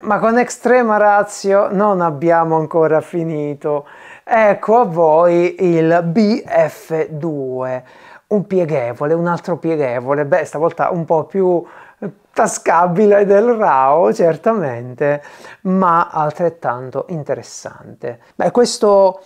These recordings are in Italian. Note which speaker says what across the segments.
Speaker 1: Ma con Extrema Razio non abbiamo ancora finito. Ecco a voi il BF2, un pieghevole, un altro pieghevole, beh stavolta un po' più eh, tascabile del RAO certamente, ma altrettanto interessante. Beh, questo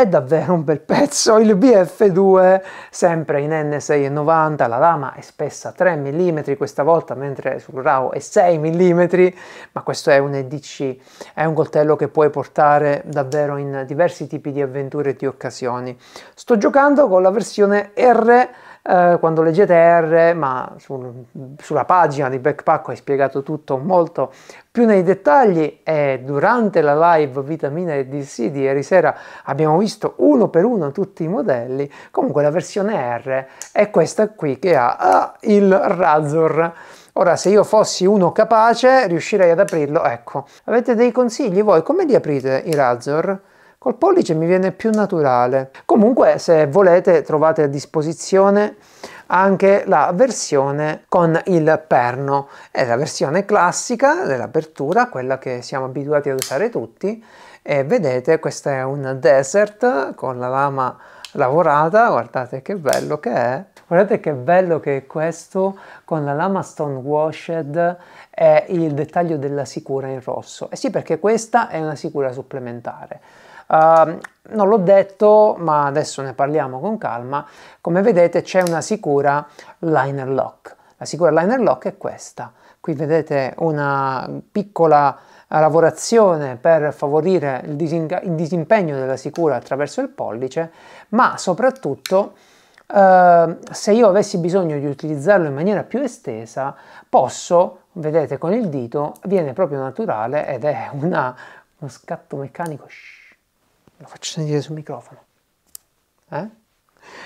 Speaker 1: è davvero un bel pezzo, il BF2 sempre in N690, la lama è spessa 3 mm questa volta mentre sul RAW è 6 mm, ma questo è un EDC, è un coltello che puoi portare davvero in diversi tipi di avventure e di occasioni. Sto giocando con la versione R eh, quando leggete R, ma su, sulla pagina di Backpack hai spiegato tutto molto più nei dettagli e durante la live vitamina DC di ieri sera abbiamo visto uno per uno tutti i modelli, comunque la versione R è questa qui che ha ah, il Razor. Ora, se io fossi uno capace, riuscirei ad aprirlo. Ecco, avete dei consigli voi? Come li aprite i Razor? Col pollice mi viene più naturale. Comunque se volete trovate a disposizione anche la versione con il perno. È la versione classica dell'apertura, quella che siamo abituati ad usare tutti. E vedete, questo è un desert con la lama lavorata, guardate che bello che è. Guardate che bello che è questo con la lama stone washed e il dettaglio della sicura in rosso. eh sì, perché questa è una sicura supplementare. Ehm, non l'ho detto, ma adesso ne parliamo con calma. Come vedete c'è una sicura liner lock. La sicura liner lock è questa. Qui vedete una piccola lavorazione per favorire il, il disimpegno della sicura attraverso il pollice, ma soprattutto eh, se io avessi bisogno di utilizzarlo in maniera più estesa, posso, vedete con il dito, viene proprio naturale ed è una, uno scatto meccanico. Shh lo faccio sentire sul microfono. Eh?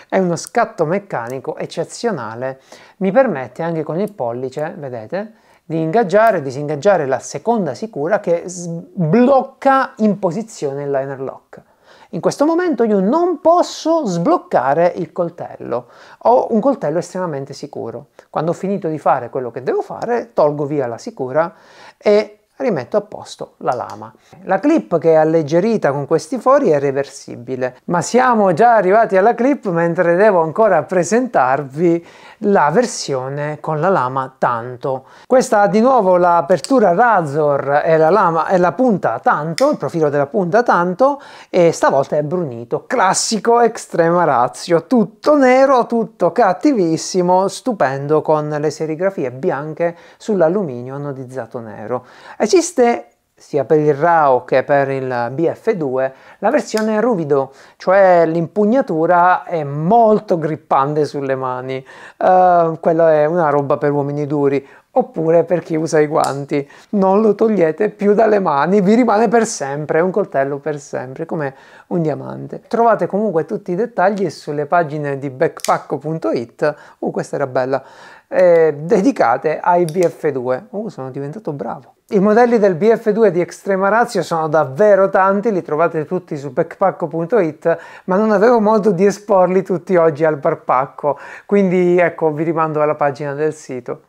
Speaker 1: È uno scatto meccanico eccezionale. Mi permette anche con il pollice, vedete, di ingaggiare e disingaggiare la seconda sicura che blocca in posizione il liner lock. In questo momento io non posso sbloccare il coltello, ho un coltello estremamente sicuro. Quando ho finito di fare quello che devo fare, tolgo via la sicura e rimetto a posto la lama. La clip che è alleggerita con questi fori è reversibile, ma siamo già arrivati alla clip mentre devo ancora presentarvi la versione con la lama tanto. Questa ha di nuovo l'apertura Razor e la, lama, e la punta tanto, il profilo della punta tanto, e stavolta è brunito, classico extrema razio, tutto nero, tutto cattivissimo, stupendo con le serigrafie bianche sull'alluminio anodizzato nero. E Esiste sia per il RAO che per il BF2 la versione ruvido, cioè l'impugnatura è molto grippante sulle mani, uh, quella è una roba per uomini duri, oppure per chi usa i guanti. Non lo togliete più dalle mani, vi rimane per sempre, un coltello per sempre, come un diamante. Trovate comunque tutti i dettagli sulle pagine di backpack.it, uh questa era bella, eh, dedicate ai BF2. Uh, sono diventato bravo. I modelli del BF2 di Extrema Razio sono davvero tanti, li trovate tutti su backpack.it, ma non avevo modo di esporli tutti oggi al barpacco, quindi ecco vi rimando alla pagina del sito.